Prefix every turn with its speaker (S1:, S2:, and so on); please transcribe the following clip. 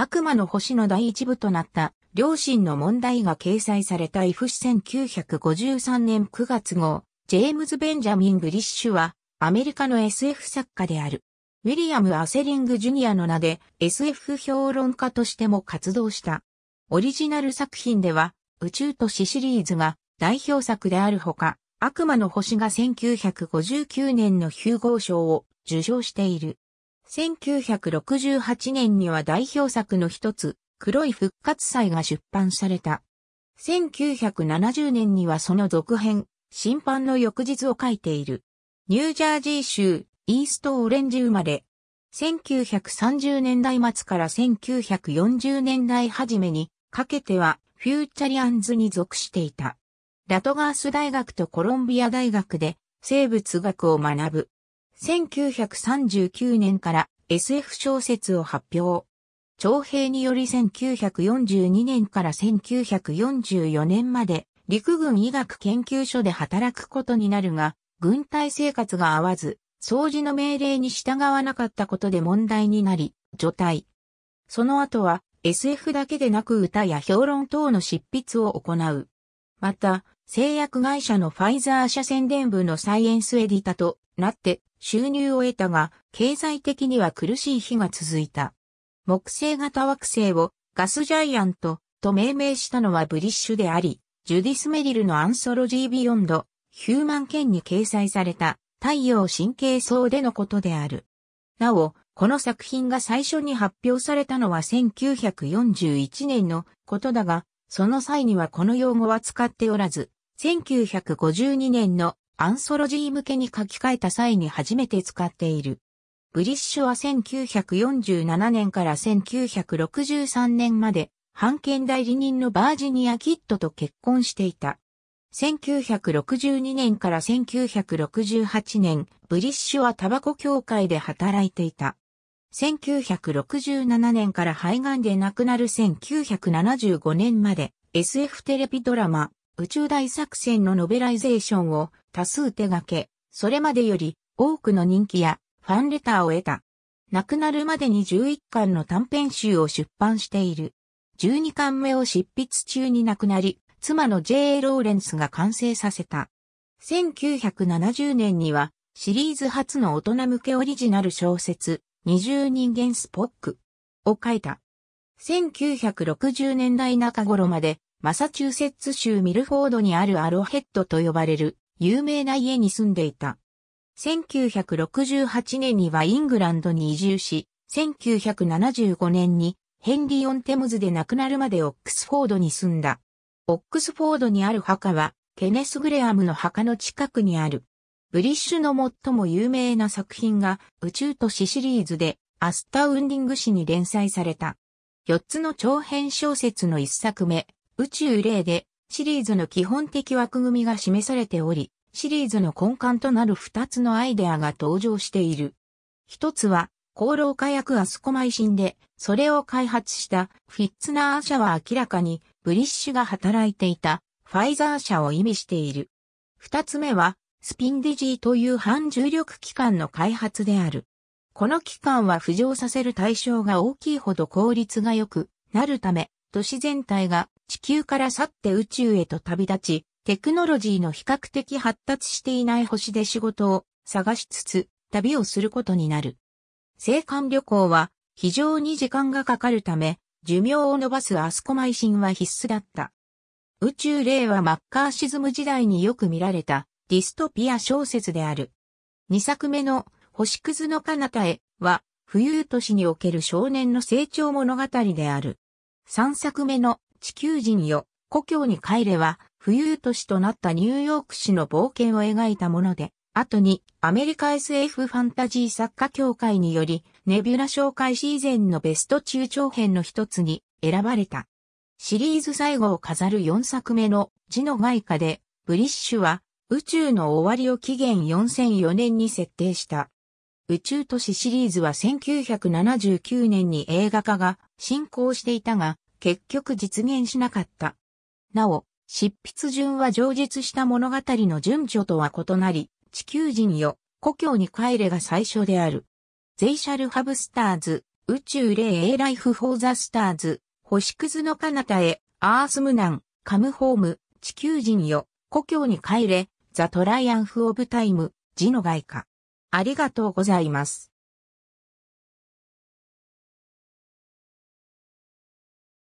S1: 悪魔の星の第一部となった両親の問題が掲載された F 誌1953年9月号、ジェームズ・ベンジャミン・グリッシュは、アメリカの SF 作家である。ウィリアム・アセリング・ジュニアの名で SF 評論家としても活動した。オリジナル作品では、宇宙都市シリーズが代表作であるほか、悪魔の星が1959年のヒューゴー賞を受賞している。1968年には代表作の一つ、黒い復活祭が出版された。1970年にはその続編、審判の翌日を書いている。ニュージャージー州、イーストオレンジ生まれ。1930年代末から1940年代初めにかけてはフューチャリアンズに属していた。ラトガース大学とコロンビア大学で生物学を学ぶ。1939年から SF 小説を発表。徴兵により1942年から1944年まで陸軍医学研究所で働くことになるが、軍隊生活が合わず、掃除の命令に従わなかったことで問題になり、除隊。その後は SF だけでなく歌や評論等の執筆を行う。また、製薬会社のファイザー社宣伝部のサイエンスエディタとなって収入を得たが、経済的には苦しい日が続いた。木星型惑星をガスジャイアントと命名したのはブリッシュであり、ジュディス・メリルのアンソロジー・ビヨンド、ヒューマン圏に掲載された太陽神経層でのことである。なお、この作品が最初に発表されたのは1941年のことだが、その際にはこの用語は使っておらず、1952年のアンソロジー向けに書き換えた際に初めて使っている。ブリッシュは1947年から1963年まで、判権代理人のバージニア・キッドと結婚していた。1962年から1968年、ブリッシュはタバコ協会で働いていた。1967年から肺がんで亡くなる1975年まで SF テレビドラマ宇宙大作戦のノベライゼーションを多数手掛け、それまでより多くの人気やファンレターを得た。亡くなるまでに11巻の短編集を出版している。12巻目を執筆中に亡くなり、妻の J.A. ローレンスが完成させた。1970年にはシリーズ初の大人向けオリジナル小説、二重人間スポックを書いた。1960年代中頃までマサチューセッツ州ミルフォードにあるアロヘッドと呼ばれる有名な家に住んでいた。1968年にはイングランドに移住し、1975年にヘンリー・オン・テムズで亡くなるまでオックスフォードに住んだ。オックスフォードにある墓は、ケネス・グレアムの墓の近くにある。ブリッシュの最も有名な作品が宇宙都市シリーズでアスタウンディング誌に連載された。4つの長編小説の1作目、宇宙例でシリーズの基本的枠組みが示されており、シリーズの根幹となる二つのアイデアが登場している。一つは、功労火薬アスコマイシンで、それを開発したフィッツナー社は明らかにブリッシュが働いていたファイザー社を意味している。二つ目は、スピンディジーという反重力機関の開発である。この機関は浮上させる対象が大きいほど効率が良くなるため、都市全体が地球から去って宇宙へと旅立ち、テクノロジーの比較的発達していない星で仕事を探しつつ旅をすることになる。生還旅行は非常に時間がかかるため、寿命を伸ばすアスコマイシンは必須だった。宇宙霊はマッカーシズム時代によく見られたディストピア小説である。2作目の星屑の彼方へは、冬都市における少年の成長物語である。3作目の地球人よ、故郷に帰れは、浮遊都市となったニューヨーク市の冒険を描いたもので、後にアメリカ SF ファンタジー作家協会により、ネビュラ紹介シーズンのベスト中長編の一つに選ばれた。シリーズ最後を飾る4作目の字の外貨で、ブリッシュは宇宙の終わりを期限4004年に設定した。宇宙都市シリーズは1979年に映画化が進行していたが、結局実現しなかった。なお、執筆順は上述した物語の順序とは異なり、地球人よ、故郷に帰れが最初である。ゼイシャルハブスターズ、宇宙霊エーライフフォーザスターズ、星屑の彼方へ、アースムナン、カムホーム、地球人よ、故郷に帰れ、ザ・トライアンフ・オブ・タイム、字の外科。ありがとうございます。